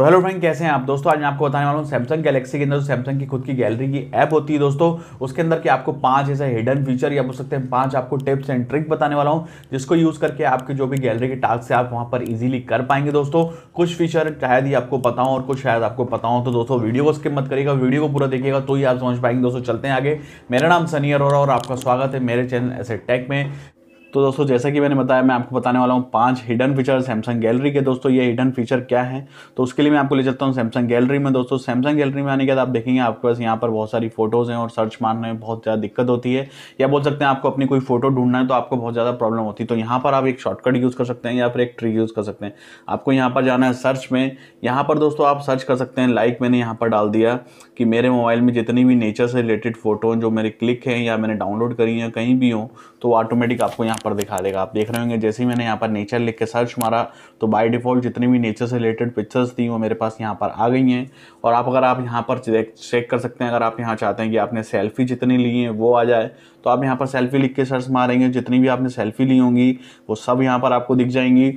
तो hello friend कैसे हैं आप दोस्तों आज मैं आपको बताने वाला हूँ सैमसंग गैलेक्सी के अंदर जो सैमसंग की खुद की गैलरी की ऐप होती है दोस्तों उसके अंदर कि आपको पांच ऐसे हिडन फीचर या बोल सकते हैं पांच आपको टिप्स एंड ट्रिक बताने वाला हूँ जिसको यूज़ करके आपके जो भी गैलरी के टास्क है आप वहाँ पर ईजिली कर पाएंगे दोस्तों कुछ फीचर शायद ही आपको पता हो और कुछ शायद आपको पता हो तो दोस्तों वीडियो को स्किप मत करिएगा वीडियो को पूरा देखिएगा तो ही आप समझ पाएंगे दोस्तों चलते हैं आगे मेरा नाम सनी अरोरा और आपका स्वागत है मेरे चैनल ऐसे टेक में तो दोस्तों जैसा कि मैंने बताया मैं आपको बताने वाला हूँ पांच हिडन फीचर सैमसंग गैलरी के दोस्तों ये हिडन फीचर क्या है तो उसके लिए मैं आपको ले चलता हूँ सैमसंग गैलरी में दोस्तों सैमसंग गैलरी में आने के बाद आप देखेंगे आपके पास यहाँ पर बहुत सारी फोटोज़ हैं और सर्च मारने में बहुत ज़्यादा दिक्कत होती है या बोल सकते हैं आपको अपनी कोई फोटो ढूंढना है तो आपको बहुत ज़्यादा प्रॉब्लम होती है तो यहाँ पर आप एक शॉर्टकट यूज़ कर सकते हैं या फिर एक ट्री यूज़ कर सकते हैं आपको यहाँ पर जाना है सर्च में यहाँ पर दोस्तों आप सर्च कर सकते हैं लाइक मैंने यहाँ पर डाल दिया कि मेरे मोबाइल में जितनी भी नेचर से रिलेटेड फ़ोटो जो मेरे क्लिक हैं या मैंने डाउनलोड करी हैं कहीं भी हों तो ऑटोमेटिक आपको यहाँ पर दिखा देगा आप देख रहे होंगे जैसे ही मैंने यहाँ पर नेचर लिख के सर्च मारा तो बाय डिफ़ॉल्ट जितनी भी नेचर से रिलेटेड पिक्चर्स थी वो मेरे पास यहाँ पर आ गई हैं और आप अगर आप यहाँ पर चेक कर सकते हैं अगर आप यहाँ चाहते हैं कि आपने सेल्फ़ी जितनी ली है वो आ जाए तो आप यहाँ पर सेल्फ़ी लिख के सर्च मारेंगे जितनी भी आपने सेल्फ़ी ली होंगी वो सब यहाँ पर आपको दिख जाएंगी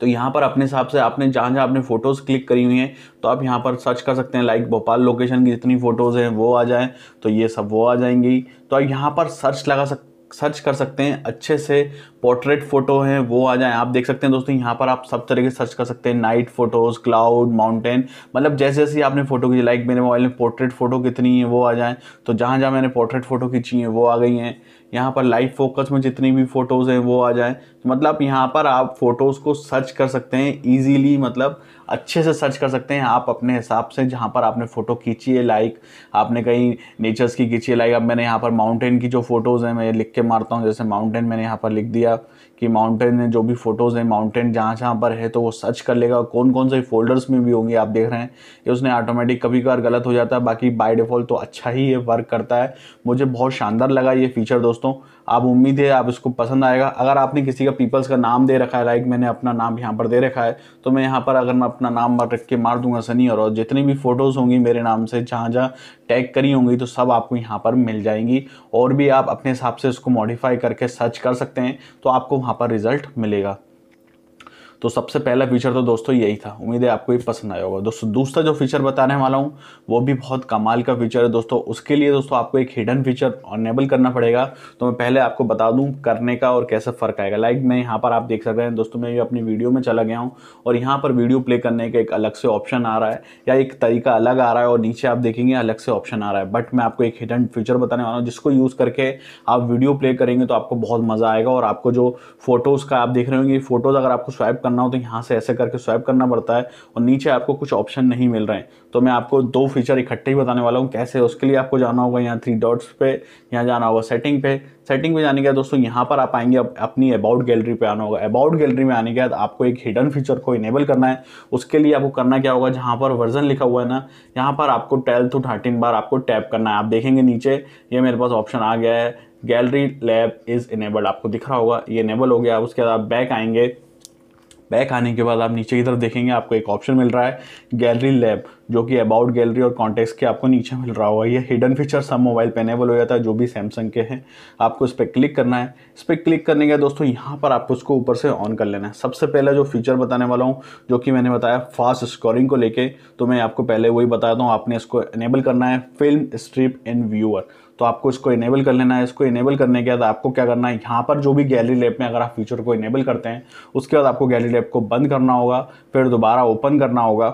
तो यहाँ पर अपने हिसाब से आपने जहाँ जहाँ आपने फ़ोटोज़ क्लिक करी हुई हैं तो आप यहाँ पर सर्च कर सकते हैं लाइक भोपाल लोकेशन की जितनी फ़ोटोज़ हैं वो आ जाएँ तो ये सब वो आ जाएंगी तो आप यहाँ पर सर्च लगा सकते सर्च कर सकते हैं अच्छे से पोर्ट्रेट फोटो हैं वो आ जाए आप देख सकते हैं दोस्तों यहाँ पर आप सब तरह के सर्च कर सकते हैं नाइट फोटोज़ क्लाउड माउंटेन मतलब जैसे जैसे आपने फोटो खींची लाइक मेरे मोबाइल में पोर्ट्रेट फोटो कितनी है वो आ जाए तो जहाँ जहाँ मैंने पोर्ट्रेट फोटो खींची है वो आ गई हैं यहाँ पर लाइव फोकस में जितनी भी फ़ोटोज़ हैं वो आ जाए तो मतलब यहाँ पर आप फ़ोटोज़ को सर्च कर सकते हैं ईजीली मतलब अच्छे से सर्च कर सकते हैं आप अपने हिसाब से जहाँ पर आपने फ़ोटो खींची है लाइक आपने कहीं नेचर्स की खींची है लाइक अब मैंने यहाँ पर माउंटेन की जो फ़ोटोज़ हैं मैं लिख के मारता हूँ जैसे माउंटेन मैंने यहाँ पर लिख दिया लेगा कि माउंटेन है जो भी फ़ोटोज़ हैं माउंटेन जहाँ जहाँ पर है तो वो सर्च कर लेगा कौन कौन से फोल्डर्स में भी होंगे आप देख रहे हैं ये उसने ऑटोमेटिक कभी कभार गलत हो जाता है बाकी बाय डिफ़ॉल्ट तो अच्छा ही ये वर्क करता है मुझे बहुत शानदार लगा ये फीचर दोस्तों आप उम्मीद है आप इसको पसंद आएगा अगर आपने किसी का पीपल्स का नाम दे रखा है लाइक मैंने अपना नाम यहाँ पर दे रखा है तो मैं यहाँ पर अगर मैं अपना नाम रख के मार दूंगा सनी और जितनी भी फ़ोटोज़ होंगी मेरे नाम से जहाँ जहाँ टैग करी होंगी तो सब आपको यहाँ पर मिल जाएंगी और भी आप अपने हिसाब से इसको मॉडिफाई करके सर्च कर सकते हैं तो आपको वहाँ पर रिजल्ट मिलेगा तो सबसे पहला फीचर तो दोस्तों यही था उम्मीद है आपको ये पसंद आया होगा दोस्तों दूसरा जो फीचर बताने वाला हूँ वो भी बहुत कमाल का फीचर है दोस्तों उसके लिए दोस्तों आपको एक हिडन फीचर ऑनेबल करना पड़ेगा तो मैं पहले आपको बता दूँ करने का और कैसे फ़र्क आएगा लाइक मैं यहाँ पर आप देख सकते हैं दोस्तों मैं अपनी वीडियो में चला गया हूँ और यहाँ पर वीडियो प्ले करने का एक अलग से ऑप्शन आ रहा है या एक तरीका अलग आ रहा है और नीचे आप देखेंगे अलग से ऑप्शन आ रहा है बट मैं आपको एक हिडन फीचर बताने वाला हूँ जिसको यूज़ करके आप वीडियो प्ले करेंगे तो आपको बहुत मज़ा आएगा और आपको जो फोटोज़ का आप देख रहे होंगे फोटोज़ अगर आपको स्वाइप करना करना हो तो यहाँ से ऐसे करके स्वाइप करना पड़ता है और नीचे आपको कुछ ऑप्शन नहीं मिल रहे हैं तो मैं आपको दो फीचर इकट्ठे ही बताने वाला हूँ कैसे उसके लिए आपको जाना होगा यहाँ थ्री डॉट्स पे यहाँ जाना होगा सेटिंग पे सेटिंग पे जाने के बाद दोस्तों यहाँ पर आप आएंगे अपनी अबाउट गैलरी पे आना होगा अबाउट गैलरी में आने के बाद आपको एक हिडन फीचर को इनेबल करना है उसके लिए आपको करना क्या होगा जहाँ पर वर्जन लिखा हुआ है ना यहाँ पर आपको ट्वेल्थ टू थर्टीन बार आपको टैप करना है आप देखेंगे नीचे ये मेरे पास ऑप्शन आ गया है गैलरी लैब इज़ इनेबल्ड आपको दिख रहा होगा ये इनेबल हो गया उसके बाद आप बैक आएंगे बैक आने के बाद आप नीचे की तरफ देखेंगे आपको एक ऑप्शन मिल रहा है गैलरी लैब जो कि अबाउट गैलरी और कॉन्टेक्स के आपको नीचे मिल रहा होगा ये हिडन फीचर सब मोबाइल पे इनेबल हो जाता है जो भी सैमसंग के हैं आपको इस पर क्लिक करना है इस पर क्लिक करने के दोस्तों यहाँ पर आपको उसको ऊपर से ऑन कर लेना है सबसे पहले जो फीचर बताने वाला हूँ जो कि मैंने बताया फास्ट स्कोरिंग को लेकर तो मैं आपको पहले वही बताता हूँ आपने इसको इनेबल करना है फिल्म स्ट्रिप इन व्यूअर तो आपको इसको इनेबल कर लेना है इसको इनेबल करने के बाद आपको क्या करना है यहाँ पर जो भी गैलरी लैप में अगर आप फीचर को इनेबल करते हैं उसके बाद आपको गैलरी लैप को बंद करना होगा फिर दोबारा ओपन करना होगा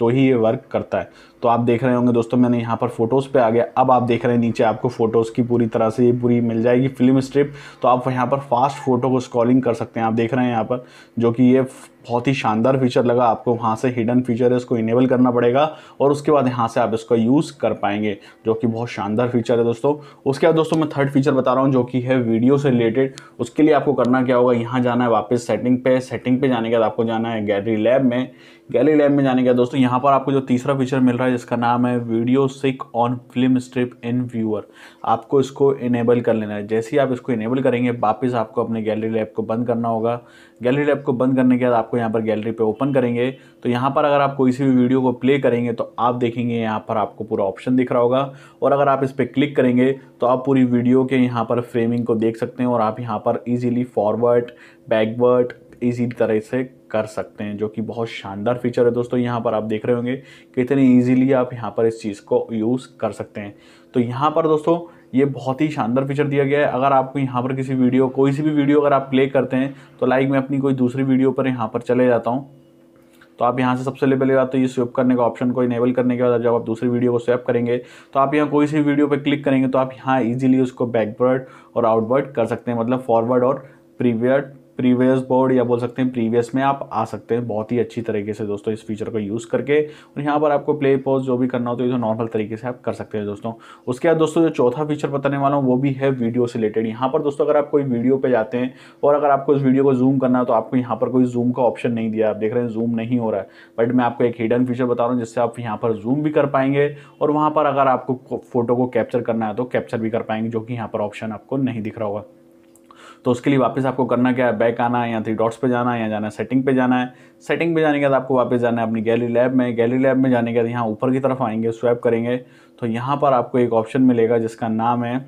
तो ही ये वर्क करता है तो आप देख रहे होंगे दोस्तों मैंने यहाँ पर फोटोज़ पे आ गया अब आप देख रहे हैं नीचे आपको फोटोज़ की पूरी तरह से ये पूरी मिल जाएगी फिल्म स्ट्रिप तो आप यहाँ पर फास्ट फोटो को स्कॉलिंग कर सकते हैं आप देख रहे हैं यहाँ पर जो कि ये बहुत ही शानदार फीचर लगा आपको वहाँ से हिडन फीचर है उसको इनेबल करना पड़ेगा और उसके बाद यहाँ से आप इसका यूज़ कर पाएंगे जो कि बहुत शानदार फीचर है दोस्तों उसके बाद दोस्तों मैं थर्ड फीचर बता रहा हूँ जो कि है वीडियो से रिलेटेड उसके लिए आपको करना क्या होगा यहाँ जाना है वापस सेटिंग पे सेटिंग पे जाने के बाद आपको जाना है गैलरी लैब में गैलरी लैब में जाने के बाद दोस्तों यहाँ पर आपको जो तीसरा फीचर मिल रहा है जिसका नाम है video seek on film strip in viewer आपको इसको इनेबल कर लेना है जैसे ही आप इसको इनेबल करेंगे वापस आपको अपने गैलरी लैब को बंद करना होगा गैलरी टैब को बंद करने के बाद आपको यहाँ पर गैलरी पे ओपन करेंगे तो यहाँ पर अगर आप कोई सी भी वीडियो को प्ले करेंगे तो आप देखेंगे यहाँ पर आपको पूरा ऑप्शन दिख रहा होगा और अगर आप इस पर क्लिक करेंगे तो आप पूरी वीडियो के यहाँ पर फ्रेमिंग को देख सकते हैं और आप यहाँ पर ईजिली फॉरवर्ड बैकवर्ड इसी तरह से कर सकते हैं जो कि बहुत शानदार फीचर है दोस्तों यहाँ पर आप देख रहे होंगे कितने इजीली आप यहाँ पर इस चीज़ को यूज़ कर सकते हैं तो यहाँ पर दोस्तों ये बहुत ही शानदार फीचर दिया गया है अगर आपको यहाँ पर किसी वीडियो कोई सी भी वीडियो अगर आप प्ले करते हैं तो लाइक मैं अपनी कोई दूसरी वीडियो पर यहाँ पर चले जाता हूँ तो आप यहाँ से सबसे पहले बात तो ये स्वेप करने का ऑप्शन को इनेबल करने के बाद जब आप दूसरी वीडियो को स्वेप करेंगे तो आप यहाँ कोई सी वीडियो पर क्लिक करेंगे तो आप यहाँ ईजिली उसको बैकवर्ड और आउटवर्ड कर सकते हैं मतलब फॉरवर्ड और प्रीवियड प्रीवियस बोर्ड या बोल सकते हैं प्रीवियस में आप आ सकते हैं बहुत ही अच्छी तरीके से दोस्तों इस फीचर को यूज़ करके और यहाँ पर आपको प्ले पॉज जो भी करना हो तो ये तो नॉर्मल तरीके से आप कर सकते हैं दोस्तों उसके बाद दोस्तों जो चौथा फीचर बताने वाला हूँ वो भी है वीडियो से रिलेटेड यहाँ पर दोस्तों अगर आप कोई वीडियो पर जाते हैं और अगर आपको इस वीडियो को जूम करना है तो आपको यहाँ पर कोई जूम का ऑप्शन नहीं दिया आप देख रहे हैं जूम नहीं हो रहा है बट मैं आपको एक हिडन फीचर बता रहा हूँ जिससे आप यहाँ पर जूम भी कर पाएंगे और वहाँ पर अगर आपको फोटो को कैप्चर करना है तो कैप्चर भी कर पाएंगे जो कि यहाँ पर ऑप्शन आपको नहीं दिख रहा होगा तो उसके लिए वापस आपको करना क्या है बैक आना है या थ्री डॉट्स पे जाना है या जाना है सेटिंग पे जाना है सेटिंग पे जाने के बाद आपको वापस जाना है अपनी गैलरी लैब में गैलरी लैब में जाने के बाद यहाँ ऊपर की तरफ आएंगे स्वैप करेंगे तो यहाँ पर आपको एक ऑप्शन मिलेगा जिसका नाम है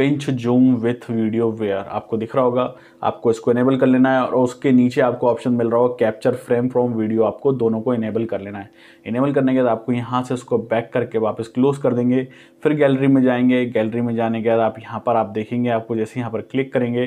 pinch zoom with video where आपको दिख रहा होगा आपको इसको इनेबल कर लेना है और उसके नीचे आपको ऑप्शन मिल रहा होगा कैप्चर फ्रेम फ्रॉम वीडियो आपको दोनों को इनेबल कर लेना है इनेबल करने के बाद आपको यहाँ से उसको बैक करके वापस क्लोज कर देंगे फिर गैलरी में जाएंगे गैलरी में जाने के बाद आप यहाँ पर आप देखेंगे आपको जैसे यहाँ पर क्लिक करेंगे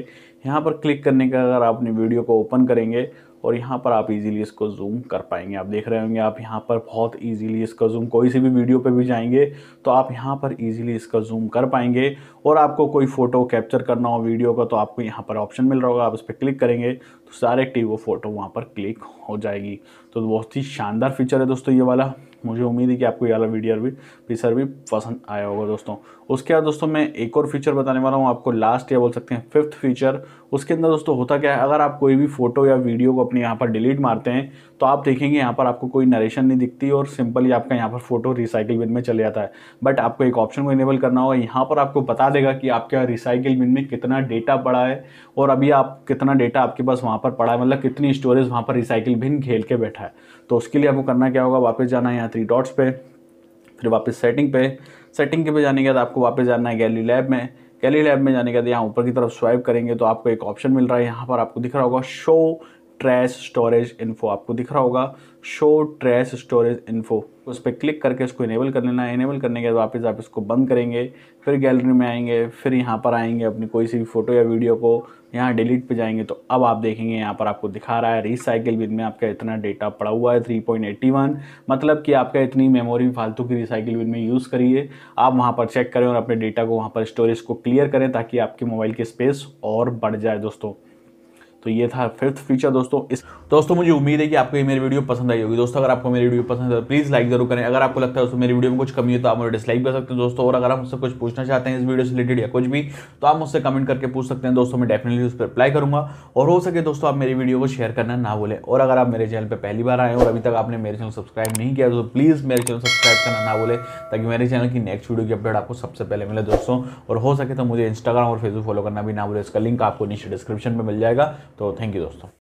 यहाँ पर क्लिक करने के अगर आप अपनी वीडियो को ओपन करेंगे और यहाँ पर आप इजीली इसको जूम कर पाएंगे आप देख रहे होंगे आप यहाँ पर बहुत इजीली इसका जूम कोई सी भी वीडियो पे भी जाएंगे तो आप यहाँ पर इजीली इसका जूम कर पाएंगे और आपको कोई फ़ोटो कैप्चर करना हो वीडियो का तो आपको यहाँ पर ऑप्शन मिल रहा होगा आप इस पर क्लिक करेंगे तो डायरेक्टली वो फ़ोटो वहाँ पर क्लिक हो जाएगी तो बहुत ही शानदार फीचर है दोस्तों ये वाला मुझे उम्मीद है कि आपको ये वाला वीडियो भी फीचर भी पसंद आया होगा दोस्तों उसके बाद दोस्तों मैं एक और फीचर बताने वाला हूँ आपको लास्ट या बोल सकते हैं फिफ्थ फीचर उसके अंदर दोस्तों होता क्या है अगर आप कोई भी फोटो या वीडियो को अपने यहाँ पर डिलीट मारते हैं तो आप देखेंगे यहाँ पर आपको कोई नरेशन नहीं दिखती और सिंपली आपका यहाँ पर फोटो रिसाइकिल बिन में चले जाता है बट आपको एक ऑप्शन को इनेबल करना होगा यहाँ पर आपको बता देगा कि आपके रिसाइकिल बिन में कितना डेटा पड़ा है और अभी आप कितना डेटा आपके पास वहाँ पर पड़ा है मतलब कितनी स्टोरेज वहाँ पर रिसाइकिल बिन खेल के बैठा है तो उसके लिए आपको करना क्या होगा वापस जाना है यहाँ थ्री डॉट्स पर फिर वापस सेटिंग पे सेटिंग के पे जाने के बाद आपको वापस जाना है गैली लैब में गैली लैब में जाने के बाद यहाँ ऊपर की तरफ स्वाइप करेंगे तो आपको एक ऑप्शन मिल रहा है यहाँ पर आपको दिख रहा होगा शो ट्रैश स्टोरेज इन्फो आपको दिख रहा होगा शो ट्रैश स्टोरेज इन्फो उस पर क्लिक करके इसको इनेबल कर लेना है इनेबल करने के बाद वापस आप इसको बंद करेंगे फिर गैलरी में आएंगे फिर यहाँ पर आएंगे अपनी कोई सी भी फ़ोटो या वीडियो को यहाँ डिलीट पे जाएंगे तो अब आप देखेंगे यहाँ पर आपको दिखा रहा है रिसाइकिल विद में आपका इतना डेटा पड़ा हुआ है थ्री मतलब कि आपका इतनी मेमोरी फालतू की रिसाइकिल विद में यूज़ करिए आप वहाँ पर चेक करें और अपने डेटा को वहाँ पर स्टोरेज को क्लियर करें ताकि आपके मोबाइल की स्पेस और बढ़ जाए दोस्तों तो ये था फिफ्थ फीचर दोस्तों इस दोस्तों मुझे उम्मीद है कि आपको ये मेरी वीडियो पसंद आई होगी दोस्तों अगर आपको मेरी वीडियो पसंद है तो प्लीज़ लाइक जरूर करें अगर आपको लगता है दोस्तों मेरी वीडियो में कुछ कमी है तो आप मुझे डिसलाइक कर सकते हैं दोस्तों और अगर आप मुझसे कुछ पूछना चाहते हैं इस वीडियो से रिलेटेड या कुछ भी तो आप मुझसे कमेंट करके पूछ सकते हैं दोस्तों मैं डेफिनेटली उस पर अप्लाई करूंगा और हो सके दोस्तों आप मेरी वीडियो को शेयर करना ना भूलें और अगर आप मेरे चैनल पर पहली बार आए और अभी तक आपने मेरे चैनल सब्सक्राइब नहीं किया तो प्लीज़ मेरे चैनल सब्सक्राइब करना ना भूलें ताकि मेरे चैनल की नेक्स्ट वीडियो की अपडेट आपको सबसे पहले मिले दोस्तों और हो सके तो मुझे इंस्टाग्राम और फेसबुक फॉलो करना भी ना भूलें इसका लिंक आपको नीचे डिस्क्रिप्शन में मिल जाएगा तो थैंक यू दोस्तों